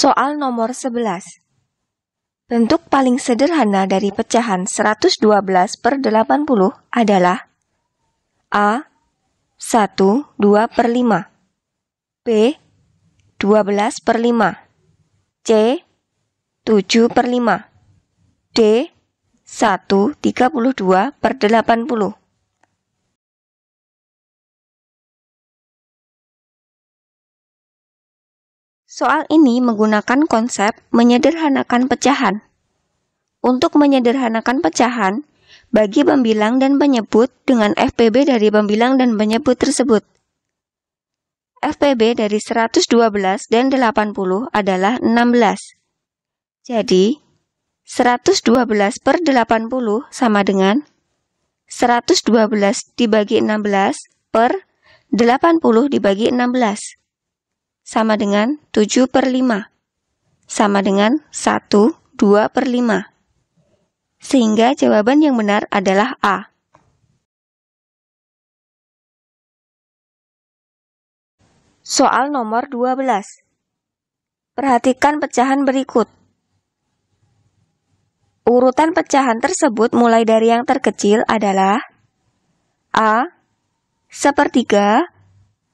Soal nomor 11. Bentuk paling sederhana dari pecahan 112 per 80 adalah A. 1, 2 per 5 B. 12 per 5 C. 7 per 5 D. 1, 32 per 80 Soal ini menggunakan konsep menyederhanakan pecahan. Untuk menyederhanakan pecahan, bagi pembilang dan penyebut dengan FPB dari pembilang dan penyebut tersebut. FPB dari 112 dan 80 adalah 16. Jadi, 112 per 80 sama dengan 112 dibagi 16 per 80 dibagi 16 sama dengan 7 per 5, sama dengan 1, 2 per 5. Sehingga jawaban yang benar adalah A. Soal nomor 12. Perhatikan pecahan berikut. Urutan pecahan tersebut mulai dari yang terkecil adalah A sepertiga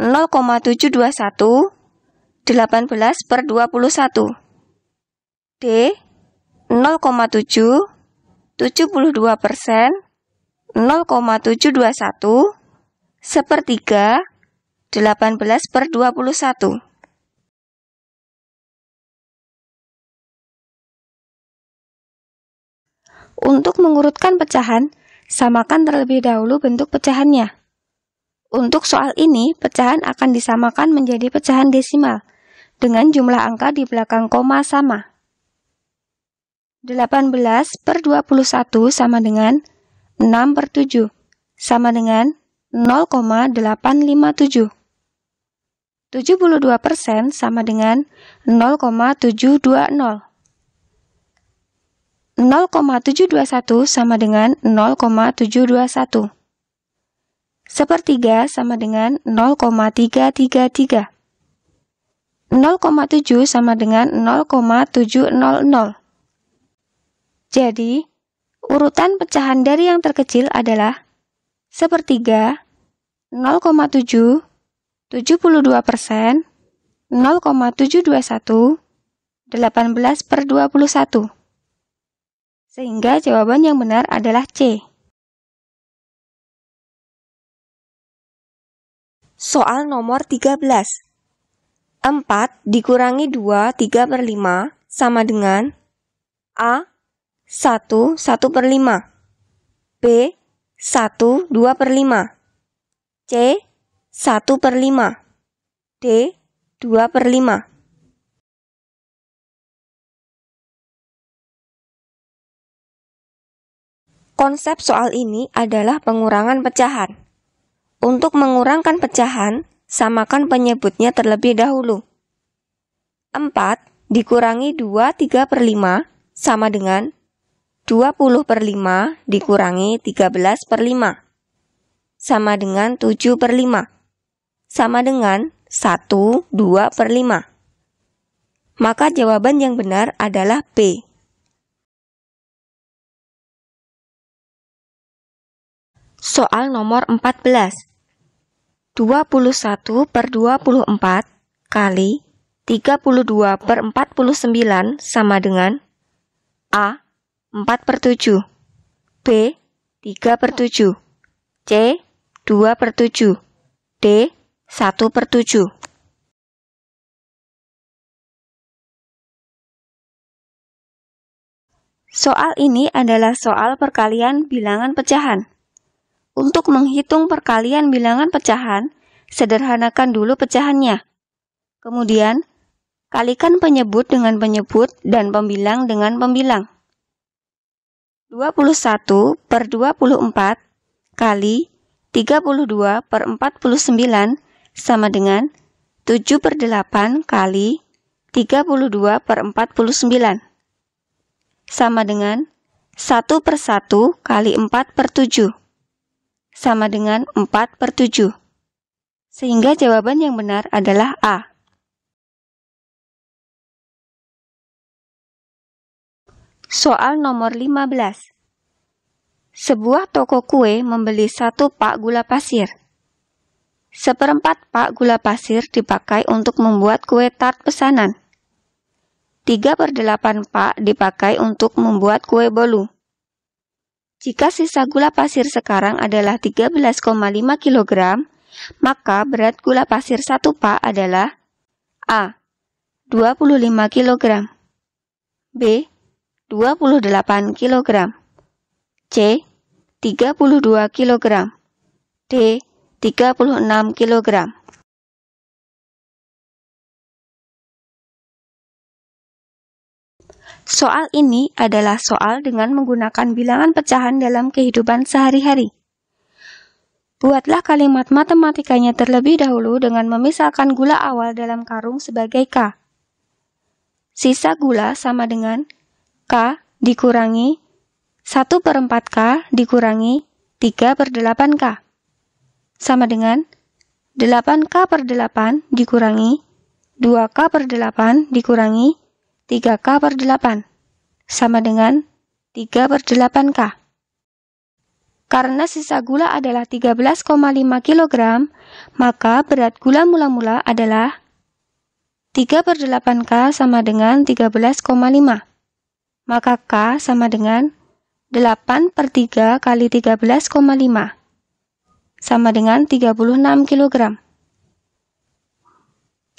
0,721 18 per 21 D 0,7 72 persen 0,721 sepertiga 18 per 21 Untuk mengurutkan pecahan, samakan terlebih dahulu bentuk pecahannya. Untuk soal ini, pecahan akan disamakan menjadi pecahan desimal dengan jumlah angka di belakang koma sama. 18 per 21 sama dengan 6 per 7 sama dengan 0,857. 72 persen sama dengan 0,720. 0,721 sama dengan 0,721. Sepertiga sama dengan 0,333. 0,7 sama dengan 0,700. Jadi, urutan pecahan dari yang terkecil adalah sepertiga 0,7 72 persen 0,721 18 per 21 sehingga jawaban yang benar adalah C Soal nomor 13. 4 dikurangi 2, 3 per 5 sama dengan A. 1, 1 per 5 B. 1, 2 per 5 C. 1 per 5 D. 2 per 5 Konsep soal ini adalah pengurangan pecahan. Untuk mengurangkan pecahan, samakan penyebutnya terlebih dahulu. 4 dikurangi 2 3 per 5 sama dengan 20 per 5 dikurangi 13 per 5 sama dengan 7 per 5 sama dengan 1 2 per 5. Maka jawaban yang benar adalah B. Soal nomor 14. 21 per 24 kali 32 per 49 sama dengan A. 4 per 7 B. 3 per 7 C. 2 per 7 D. 1 per 7 Soal ini adalah soal perkalian bilangan pecahan. Untuk menghitung perkalian bilangan pecahan, sederhanakan dulu pecahannya. Kemudian, kalikan penyebut dengan penyebut dan pembilang dengan pembilang. 21 per 24 kali 32 per 49 sama dengan 7 per 8 kali 32 per 49 sama dengan 1 per 1 kali 4 per 7 sama dengan 4 per 7. Sehingga jawaban yang benar adalah A. Soal nomor 15. Sebuah toko kue membeli satu pak gula pasir. Seperempat pak gula pasir dipakai untuk membuat kue tart pesanan. 3 per 8 pak dipakai untuk membuat kue bolu. Jika sisa gula pasir sekarang adalah 13,5 kg, maka berat gula pasir satu pak adalah A. 25 kg B. 28 kg C. 32 kg D. 36 kg Soal ini adalah soal dengan menggunakan bilangan pecahan dalam kehidupan sehari-hari. Buatlah kalimat matematikanya terlebih dahulu dengan memisahkan gula awal dalam karung sebagai K. Sisa gula sama dengan K dikurangi 1 per 4K dikurangi 3 per 8K. Sama dengan 8K per 8 dikurangi 2K per 8 dikurangi 3K per 8 sama dengan 3 per 8K. Karena sisa gula adalah 13,5 kg, maka berat gula mula-mula adalah 3 per 8K sama dengan 13,5. Maka K sama dengan 8 per 3 kali 13,5 sama dengan 36 kg.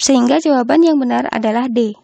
Sehingga jawaban yang benar adalah D.